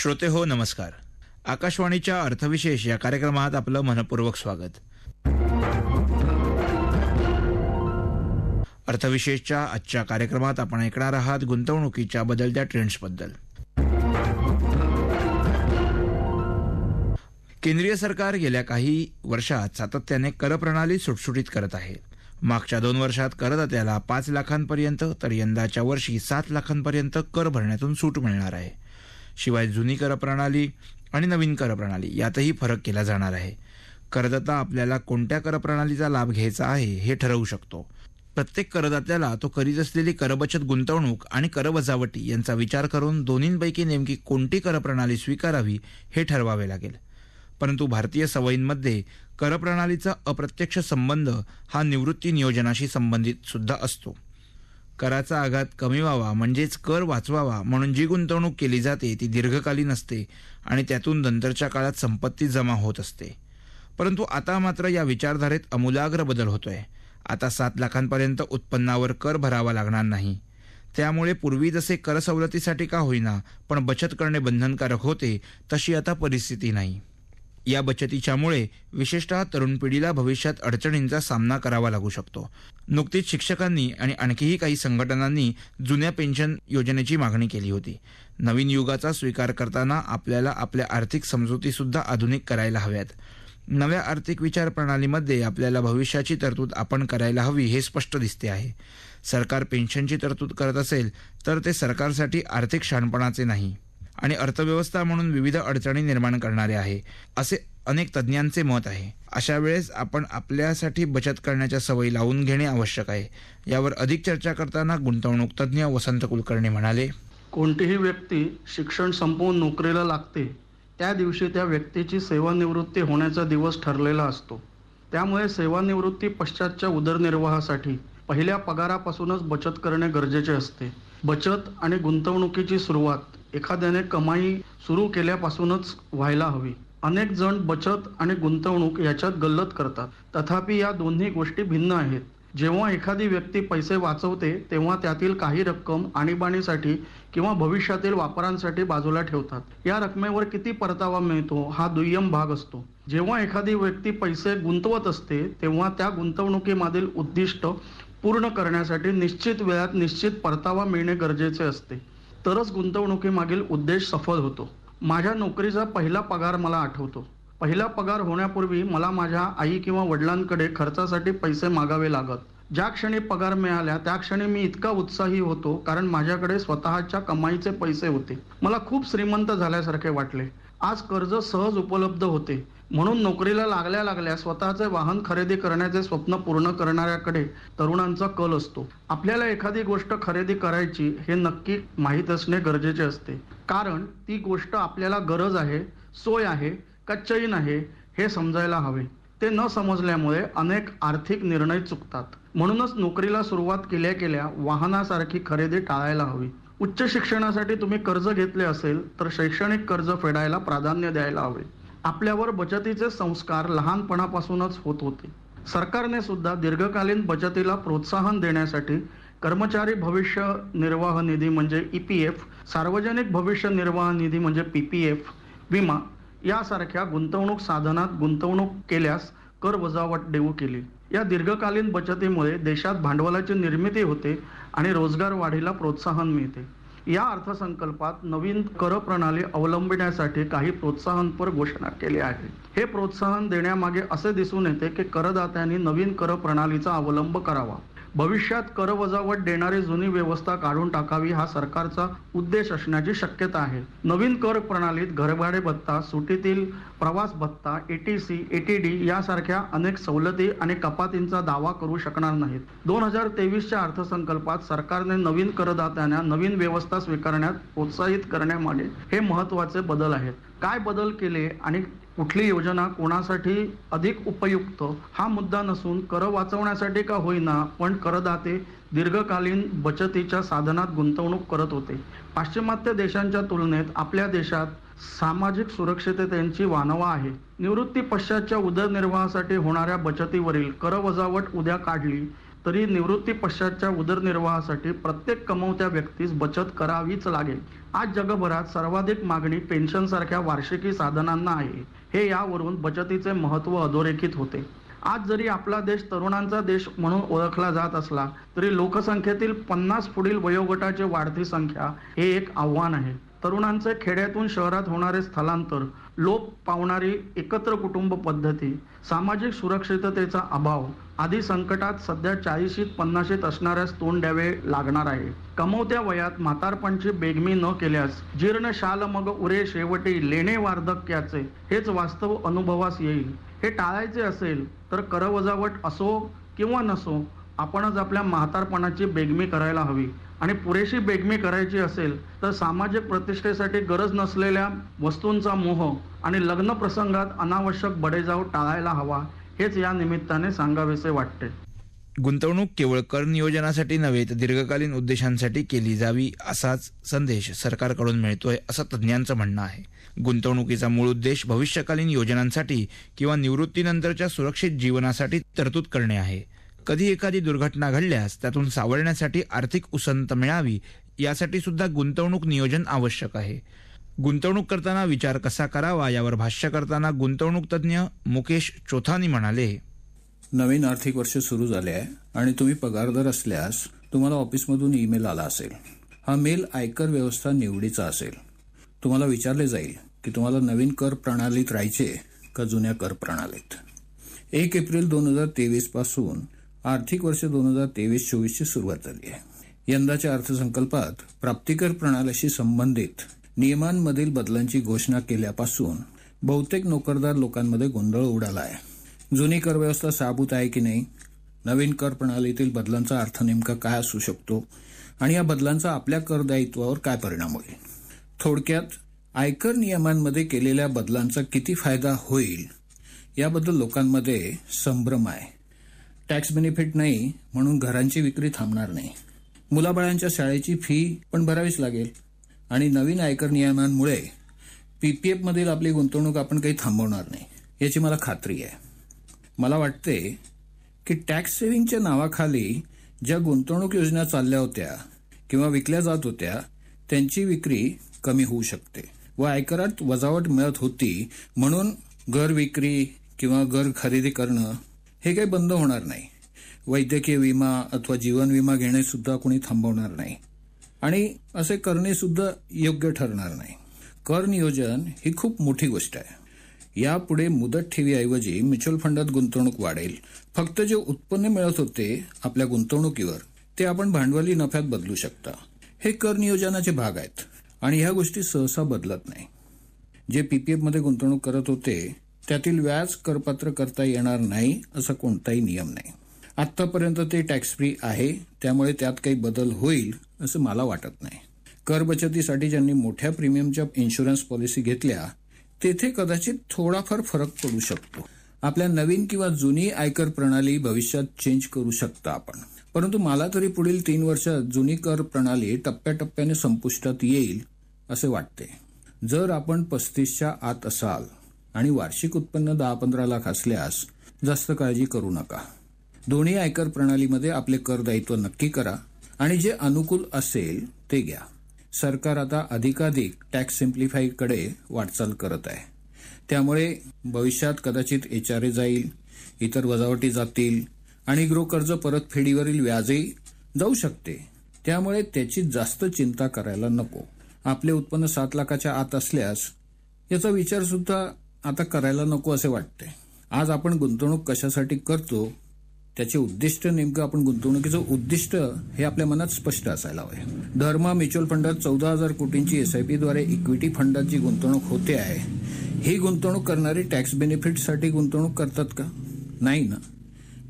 श्रोते हो नमस्कार आकाशवाणीच्या अर्थविशेष या कार्यक्रमात आपलं मनपूर्वक स्वागत अर्थविशेषच्या आजच्या कार्यक्रमात आपण ऐकणार आहात गुंतवणुकीच्या बदलत्या बद्दल केंद्रीय सरकार गेल्या काही वर्षात सातत्याने करप्रणाली सुटसुटीत करत आहे मागच्या दोन वर्षात करदात्याला पाच लाखांपर्यंत तर यंदाच्या वर्षी सात लाखांपर्यंत कर भरण्यातून सूट मिळणार आहे शिवाय जुनी करप्रणाली आणि नवीन करप्रणाली यातही फरक केला जाणार आहे करदाता आपल्याला कोणत्या करप्रणालीचा लाभ घ्यायचा आहे हे ठरवू शकतो प्रत्येक करदात्याला तो करीत असलेली करबचत गुंतवणूक आणि कर वजावटी यांचा विचार करून दोन्हींपैकी नेमकी कोणती करप्रणाली स्वीकारावी हे ठरवावे लागेल परंतु भारतीय सवयींमध्ये करप्रणालीचा अप्रत्यक्ष संबंध हा निवृत्ती नियोजनाशी संबंधित सुद्धा असतो कराचा आघात कमी व्हावा म्हणजेच कर वाचवावा म्हणून जी गुंतवणूक केली जाते ती दीर्घकालीन असते आणि त्यातून नंतरच्या काळात संपत्ती जमा होत असते परंतु आता मात्र या विचारधारेत अमूलाग्र बदल होतोय आता सात लाखांपर्यंत उत्पन्नावर कर भरावा लागणार नाही त्यामुळे पूर्वी जसे कर सवलतीसाठी का होईना पण बचत करणे बंधनकारक होते तशी आता परिस्थिती नाही या बचतीच्यामुळे विशेषतः तरुण पिढीला भविष्यात अडचणींचा सामना करावा लागू शकतो नुकतीच शिक्षकांनी आणि आणखीही काही संघटनांनी जुन्या पेन्शन योजनेची मागणी केली होती नवीन युगाचा स्वीकार करताना आपल्याला आपल्या आर्थिक समजुतीसुद्धा आधुनिक करायला हव्यात नव्या आर्थिक विचार प्रणालीमध्ये आपल्याला भविष्याची तरतूद आपण करायला हवी हे स्पष्ट दिसते आहे सरकार पेन्शनची तरतूद करत असेल तर ते सरकारसाठी आर्थिक शहाणपणाचे नाही आणि अर्थव्यवस्था म्हणून विविध अडचणी निर्माण करणारे आहे असे अनेक तज्ज्ञांचे मत आहे अशा वेळेस आपण आपल्यासाठी बचत करण्याच्या सवयी लावून घेणे आवश्यक आहे यावर अधिक चर्चा करताना गुंतवणूक तज्ज्ञ वसंत कुलकर्णी म्हणाले कोणतीही व्यक्ती शिक्षण संपवून नोकरीला लागते त्या दिवशी त्या व्यक्तीची सेवानिवृत्ती होण्याचा दिवस ठरलेला असतो त्यामुळे सेवानिवृत्ती पश्चातच्या उदरनिर्वाहासाठी पहिल्या पगारापासूनच बचत करणे गरजेचे असते बचत आणि गुंतवणुकीची सुरुवात एखाद्याने कमाई सुरू केल्यापासूनच व्हायला हवी अनेक जण बचत आणि गुंतवणूक याच्यात गल्लत करतात तथापि या दोन्ही गोष्टी भिन्न आहेत जेव्हा एखादी व्यक्ती पैसे वाचवते तेव्हा त्यातील काही रक्कम आणीबाणीसाठी किंवा भविष्यातील वापरांसाठी बाजूला ठेवतात या रकमेवर किती परतावा मिळतो हा दुय्यम भाग असतो जेव्हा एखादी व्यक्ती पैसे गुंतवत असते तेव्हा त्या गुंतवणुकीमधील उद्दिष्ट पूर्ण करण्यासाठी निश्चित वेळात निश्चित परतावा मिळणे गरजेचे असते तरच गुंतवणुकीमागील उद्देश सफल होतो माझ्या नोकरीचा पहिला पगार मला आठवतो पहिला पगार होण्यापूर्वी मला माझ्या आई किंवा वडिलांकडे खर्चासाठी पैसे मागावे लागत ज्या क्षणी पगार मिळाल्या त्या क्षणी मी इतका उत्साही होतो कारण माझ्याकडे स्वतःच्या कमाईचे पैसे होते मला खूप श्रीमंत झाल्यासारखे वाटले आज कर्ज सहज उपलब्ध होते म्हणून नोकरीला लागल्या लागल्या स्वतःचे वाहन खरेदी करण्याचे स्वप्न पूर्ण करणाऱ्याकडे तरुणांचा कल असतो आपल्याला एखादी गोष्ट खरेदी करायची हे नक्की माहीत असणे गरजेचे असते कारण ती गोष्ट आपल्याला गरज आहे सोय आहे का चैन आहे हे समजायला हवे ते न समजल्यामुळे अनेक आर्थिक निर्णय चुकतात म्हणूनच नोकरीला सुरुवात केल्या केल्या वाहनासारखी खरेदी टाळायला हवी उच्च शिक्षणासाठी तुम्ही कर्ज घेतले असेल तर शैक्षणिक कर्ज फेडायला प्राधान्य द्यायला हवे आपल्यावर बचतीचे संस्कार लहानपणापासूनच होत होते सरकारने सुद्धा दीर्घकालीन बचतीला प्रोत्साहन देण्यासाठी कर्मचारी भविष्य निर्वाह निधी म्हणजे ई पी एफ सार्वजनिक भविष्य निर्वाह निधी म्हणजे पी पी एफ विमा यासारख्या गुंतवणूक साधनात गुंतवणूक केल्यास कर वजावट देऊ केली या दीर्घकालीन बचतीमुळे देशात भांडवलाची निर्मिती होते आणि रोजगार वाढीला प्रोत्साहन मिळते या अर्थसंकल्पात नवीन कर प्रणाली अवलंबण्यासाठी काही प्रोत्साहनपर घोषणा केली आहे हे प्रोत्साहन देण्यामागे असे दिसून येते की करदात्यांनी नवीन कर प्रणालीचा अवलंब करावा भविष्यात करवजावट देणारी जुनी व्यवस्था काढून टाकावी हा सरकारचा उद्देश असण्याची शक्यता आहे नवीन कर प्रणालीत घरभाडे भत्ता सुटीतील प्रवास भत्ता एटीसी एटीडी यासारख्या अनेक सवलती आणि कपातींचा दावा करू शकणार नाहीत दोन हजार तेवीसच्या अर्थसंकल्पात सरकारने नवीन करदात्यांना नवीन व्यवस्था स्वीकारण्यात प्रोत्साहित करण्यामागे हे महत्वाचे बदल आहेत काय बदल केले आणि कुठली योजना कोणासाठी अधिक उपयुक्त हा मुद्दा नसून कर वाचवण्यासाठी का होईना पण करदाते दीर्घकालीन बचतीच्या साधनात गुंतवणूक करत होते पाश्चिमात्य देशांच्या तुलनेत आपल्या देशात सामाजिक सुरक्षिततेची वानवा आहे निवृत्ती पश्चातच्या उदरनिर्वाहासाठी होणाऱ्या बचतीवरील कर वजावट उद्या काढली तरी निवृत्ती पश्चातच्या उदरनिर्वाहासाठी प्रत्येक कमवत्या व्यक्तीस बचत करावीच लागेल आज जगभरात सर्वाधिक मागणी पेन्शनसारख्या वार्षिकी साधनांना आहे हे यावरून बचतीचे महत्व अधोरेखित होते आज जरी आपला देश तरुणांचा देश म्हणून ओळखला जात असला तरी लोकसंख्येतील पन्नास पुढील वयोगटाचे वाढती संख्या हे एक आव्हान आहे तरुणांचे खेड्यातून शहरात होणारे स्थलांतर लोप पावणारी एकत्र कुटुंब पद्धती सामाजिक सुरक्षिततेचा अभाव आधी संकटात सध्या चाळीशीत पन्नाशीत असणाऱ्यास तोंड द्यावे लागणार आहे कमवत्या वयात म्हातारपणची बेगमी न केल्यास जीर्ण शाल मग उरे शेवटी लेणे वार्धक्याचे हेच वास्तव अनुभवास येईल हे टाळायचे असेल तर करवजावट असो किंवा नसो आपणच आपल्या म्हातारपणाची बेगमी करायला हवी आणि पुरेशी बेगमी करायची असेल तर सामाजिक प्रतिष्ठेसाठी गरज नसलेल्या वस्तूंचा मोह आणि लग्न प्रसंगात अनावश्यक बडेजाव टाळायला हवा हेच या निमित्ताने सांगावेसे वाटते गुंतवणूक केवळ कर नियोजनासाठी नव्हे तर दीर्घकालीन उद्देशांसाठी केली जावी असाच संदेश सरकारकडून मिळतोय असं तज्ज्ञांचं म्हणणं आहे गुंतवणुकीचा मूळ उद्देश भविष्यकालीन योजनांसाठी किंवा निवृत्तीनंतरच्या सुरक्षित जीवनासाठी तरतूद करणे आहे कधी एखादी दुर्घटना घडल्यास त्यातून सावरण्यासाठी आर्थिक उसंत मिळावी यासाठी सुद्धा गुंतवणूक नियोजन आवश्यक आहे गुंतवणूक करताना विचार कसा करावा यावर भाष्य करताना गुंतवणूक तज्ज्ञ मुकेश चोथानी म्हणाले नवीन आर्थिक वर्ष सुरू झाले आहे आणि तुम्ही पगारदार असल्यास तुम्हाला ऑफिसमधून ईमेल आला असेल हा मेल आयकर व्यवस्था निवडीचा असेल तुम्हाला विचारले जाईल की तुम्हाला नवीन कर प्रणालीत राहायचे का जुन्या कर प्रणालीत एक एप्रिल दोन हजार तेवीस पासून आर्थिक वर्ष दोन हजार तेवीस चोवीसची सुरुवात झाली आहे यंदाच्या अर्थसंकल्पात प्राप्तिकर प्रणालीशी संबंधित नियमांमधील बदलांची घोषणा केल्यापासून बहुतेक नोकरदार लोकांमध्ये गोंधळ उडाला आहे जुनी करव्यवस्था साबूत आहे की नाही नवीन कर प्रणालीतील बदलांचा अर्थ नेमका काय असू शकतो आणि या बदलांचा आपल्या करदायित्वावर काय परिणाम होईल थोडक्यात आयकर नियमांमध्ये केलेल्या बदलांचा किती फायदा होईल याबद्दल लोकांमध्ये संभ्रम आहे टॅक्स बेनिफिट नाही म्हणून घरांची विक्री थांबणार नाही मुलाबाळांच्या शाळेची फी पण भरावीच लागेल आणि नवीन आयकर नियमांमुळे मधील आपली गुंतवणूक आपण काही थांबवणार नाही याची मला खात्री आहे मला वाटते की टॅक्स सेव्हिंगच्या नावाखाली ज्या गुंतवणूक योजना चालल्या होत्या किंवा विकल्या जात होत्या त्यांची विक्री कमी होऊ शकते व आयकरात वजावट मिळत होती म्हणून घर विक्री किंवा घर खरेदी करणं हे काही बंद होणार नाही वैद्यकीय विमा अथवा जीवन विमा घेणे सुद्धा कोणी थांबवणार नाही आणि असे करणे सुद्धा योग्य ठरणार नाही कर नियोजन ही खूप मोठी गोष्ट आहे यापुढे मुदत ठेवीऐवजी म्युच्युअल फंडात गुंतवणूक वाढेल फक्त जे उत्पन्न मिळत होते आपल्या गुंतवणुकीवर ते आपण भांडवली नफ्यात बदलू शकता हे कर नियोजनाचे भाग आहेत आणि ह्या गोष्टी सहसा बदलत नाही जे पीपीएफ मध्ये गुंतवणूक करत होते त्यातील व्याज करपात्र करता येणार नाही असा कोणताही नियम नाही आतापर्यंत ते टॅक्स फ्री आहे त्यामुळे त्यात काही बदल होईल असं मला वाटत नाही कर बचतीसाठी ज्यांनी मोठ्या प्रीमियमच्या इन्शुरन्स पॉलिसी घेतल्या तेथे कदाचित थोडाफार फरक पडू शकतो आपल्या नवीन किंवा जुनी आयकर प्रणाली भविष्यात चेंज करू शकता आपण परंतु मला तरी पुढील तीन वर्षात जुनी कर प्रणाली टप्प्याटप्प्याने संपुष्टात येईल असे वाटते जर आपण पस्तीसच्या आत असाल आणि वार्षिक उत्पन्न दहा पंधरा लाख असल्यास जास्त काळजी करू नका दोन्ही आयकर प्रणालीमध्ये आपले कर दायित्व नक्की करा आणि जे अनुकूल असेल ते घ्या सरकार आता अधिकाधिक टॅक्स सिम्प्लिफाईकडे वाटचाल करत आहे त्यामुळे भविष्यात कदाचित एच आर ए जाईल इतर वजावटी जातील आणि गृहकर्ज परतफेडीवरील व्याजही जाऊ शकते त्यामुळे त्याची जास्त चिंता करायला नको आपले उत्पन्न सात लाखाच्या आत असल्यास याचा विचार सुद्धा आता करायला नको असे वाटते आज आपण गुंतवणूक कशासाठी करतो त्याचे उद्दिष्ट नेमकं आपण गुंतवणुकीचं उद्दिष्ट हे आपल्या मनात स्पष्ट असायला हवं धर्मा म्युच्युअल फंडात चौदा हजार कोटींची एसआयपीद्वारे इक्विटी फंडात जी गुंतवणूक होते आहे ही गुंतवणूक करणारी टॅक्स बेनिफिटसाठी गुंतवणूक करतात का नाही ना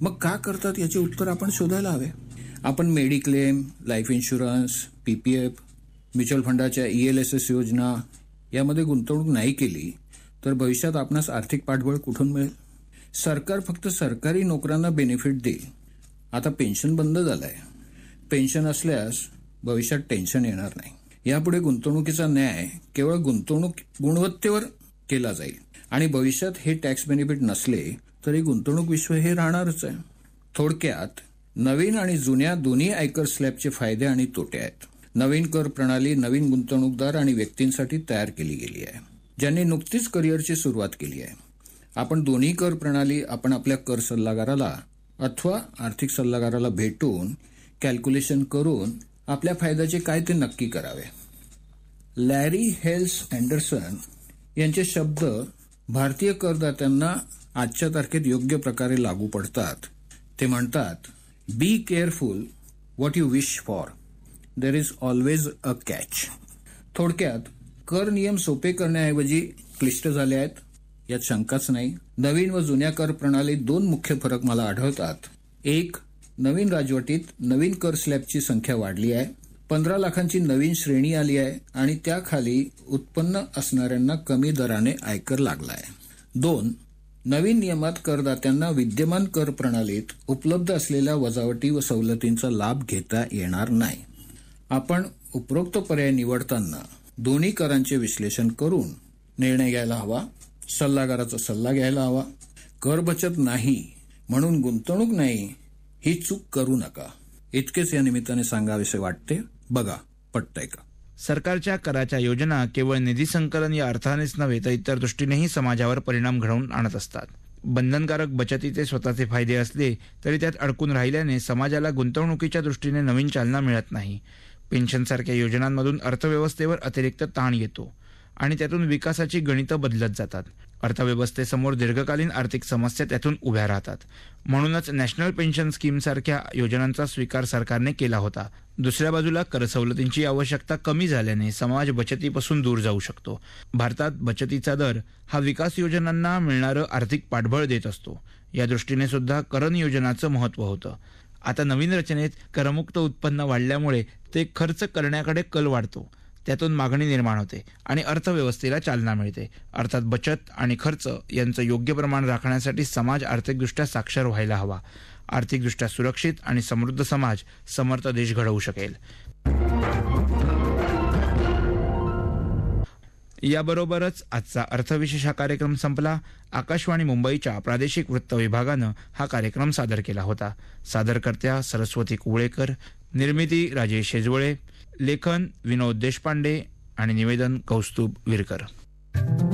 मग का करतात याचे उत्तर आपण शोधायला हवे आपण mediclaim life insurance PPF mutual फंडाच्या ई एल एस एस योजना यामध्ये गुंतवणूक नाही केली तर भविष्यात आपणास आर्थिक पाठबळ कुठून मिळेल सरकार फक्त सरकारी नोकरांना बेनिफिट दे आता पेन्शन बंद झालंय पेन्शन असल्यास भविष्यात टेन्शन येणार नाही यापुढे गुंतवणुकीचा न्याय केवळ गुंतवणूक गुणवत्तेवर केला जाईल आणि भविष्यात हे टॅक्स बेनिफिट नसले तरी गुंतवणूक विश्व हे राहणारच आहे थोडक्यात नवीन आणि जुन्या दोन्ही आयकर स्लॅबचे फायदे आणि तोटे आहेत नवीन कर प्रणाली नवीन गुंतवणूकदार आणि व्यक्तींसाठी तयार केली गेली आहे ज्यांनी नुकतीच करिअरची सुरुवात केली आहे आपण दोन्ही कर प्रणाली आपण आपल्या कर सल्लागाराला अथवा आर्थिक सल्लागाराला भेटून कॅल्क्युलेशन करून आपल्या फायद्याचे काय ते नक्की करावे लॅरी हेल्स अँडरसन यांचे शब्द भारतीय करदात्यांना आजच्या तारखेत योग्य प्रकारे लागू पडतात ते म्हणतात be careful what you wish for there is always a catch थोडक्यात कर नियम सोपे करण्याऐवजी क्लिष्ट झाले आहेत यात शंकाच नाही नवीन व जुन्या कर प्रणालीत दोन मुख्य फरक मला आढळतात एक नवीन राजवटीत नवीन कर स्लॅबची संख्या वाढली आहे पंधरा लाखांची नवीन श्रेणी आली आहे आणि त्याखाली उत्पन्न असणाऱ्यांना कमी दराने आयकर लागला आहे दोन नवीन नियमात करदात्यांना विद्यमान कर प्रणालीत उपलब्ध असलेल्या वजावटी व सवलतींचा लाभ घेता येणार नाही आपण उपरोक्त पर्याय निवडताना दोन्ही करांचे विश्लेषण करून निर्णय घ्यायला हवा सल्लागाराचा सल्ला घ्यायला हवा कर बचत नाही म्हणून गुंतवणूक नाही ही चूक करू नका इतकेच या निमित्ताने सांगावेसे वाटते बघा पटतंय का सरकारच्या कराच्या योजना केवळ निधी संकलन या अर्थानेच नव्हे तर इतर दृष्टीनेही समाजावर परिणाम घडवून आणत असतात बंधनकारक बचतीचे स्वतःचे फायदे असले तरी त्यात अडकून राहिल्याने समाजाला गुंतवणुकीच्या दृष्टीने नवीन चालना मिळत नाही पेन्शनसारख्या योजनांमधून अर्थव्यवस्थेवर अतिरिक्त ताण येतो आणि त्यातून विकासाची गणितं बदलत जातात अर्थव्यवस्थेसमोर दीर्घकालीन आर्थिक समस्या त्यातून उभ्या राहतात म्हणूनच नॅशनल पेन्शन स्कीमसारख्या योजनांचा स्वीकार सरकारने केला होता दुसऱ्या बाजूला कर सवलतींची आवश्यकता कमी झाल्याने समाज बचतीपासून दूर जाऊ शकतो भारतात बचतीचा दर हा विकास योजनांना मिळणारं आर्थिक पाठबळ देत असतो या दृष्टीने सुद्धा कर नियोजनाचं महत्त्व होतं आता नवीन रचनेत करमुक्त उत्पन्न वाढल्यामुळे ते खर्च करण्याकडे कल वाढतो त्यातून मागणी निर्माण होते आणि अर्थव्यवस्थेला चालना मिळते अर्थात बचत आणि खर्च यांचं योग्य प्रमाण राखण्यासाठी समाज आर्थिकदृष्ट्या साक्षर व्हायला हवा आर्थिकदृष्ट्या सुरक्षित आणि समृद्ध समाज समर्थ देश घडवू शकेल याबरोबरच आजचा अर्थविशेष हा कार्यक्रम संपला आकाशवाणी मुंबईच्या प्रादेशिक वृत्त विभागानं हा कार्यक्रम सादर केला होता सादरकर्त्या सरस्वती कुवळेकर निर्मिती राजेश शेजवळे लेखन विनोद देशपांडे आणि निवेदन कौस्तुभ विरकर